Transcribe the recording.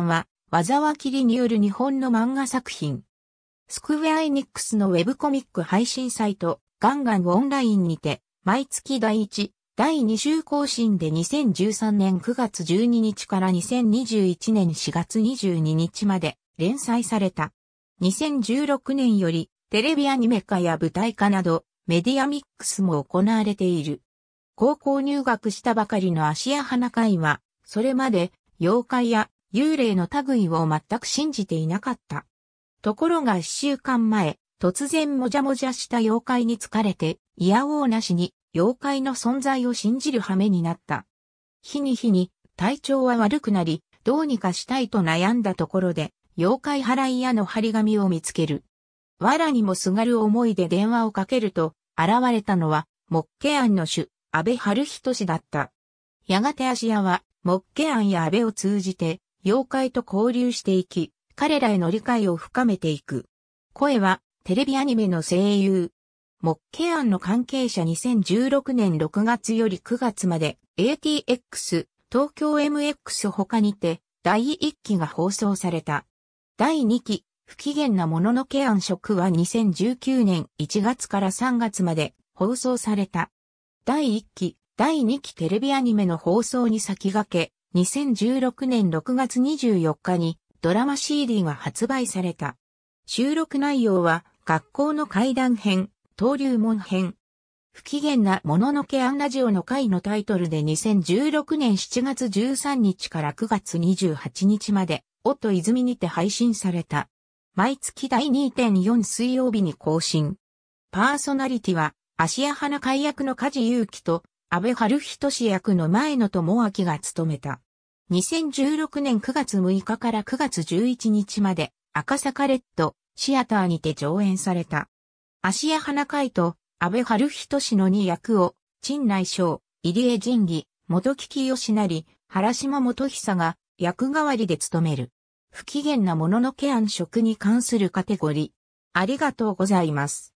は、災りによる日本の漫画作品。スクウェアエニックスのウェブコミック配信サイト、ガンガンオンラインにて、毎月第1、第2週更新で2013年9月12日から2021年4月22日まで連載された。2016年よりテレビアニメ化や舞台化などメディアミックスも行われている。高校入学したばかりの芦屋花会は、それまで妖怪や幽霊の類を全く信じていなかった。ところが一週間前、突然もじゃもじゃした妖怪に疲れて、いやおうなしに妖怪の存在を信じる羽目になった。日に日に体調は悪くなり、どうにかしたいと悩んだところで、妖怪払い屋の張り紙を見つける。藁にもすがる思いで電話をかけると、現れたのは、木家庵の主、安倍春人氏だった。やがて足屋は、木家庵や安倍を通じて、妖怪と交流していき、彼らへの理解を深めていく。声は、テレビアニメの声優。モッケアンの関係者2016年6月より9月まで ATX 東京 MX 他にて第1期が放送された。第2期不機嫌なもののケアンは2019年1月から3月まで放送された。第1期、第2期テレビアニメの放送に先駆け、2016年6月24日にドラマ CD が発売された。収録内容は学校の階段編、登竜門編。不機嫌なもののけアンラジオの回のタイトルで2016年7月13日から9月28日まで、おッ泉にて配信された。毎月第2.4水曜日に更新。パーソナリティは、芦屋花解約の梶勇気と、安倍春人氏役の前野智明が務めた。2016年9月6日から9月11日まで赤坂レッドシアターにて上演された。足屋花会と安倍春人氏の2役を、陳内省、入江仁義、元木清成、原島元久が役代わりで務める。不機嫌なもののけ暗職に関するカテゴリー。ありがとうございます。